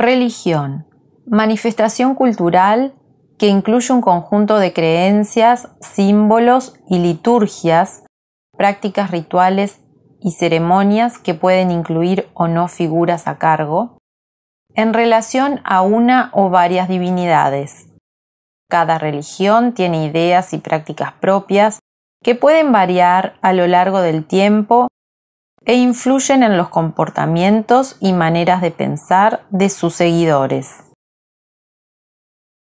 Religión. Manifestación cultural que incluye un conjunto de creencias, símbolos y liturgias, prácticas rituales y ceremonias que pueden incluir o no figuras a cargo, en relación a una o varias divinidades. Cada religión tiene ideas y prácticas propias que pueden variar a lo largo del tiempo e influyen en los comportamientos y maneras de pensar de sus seguidores.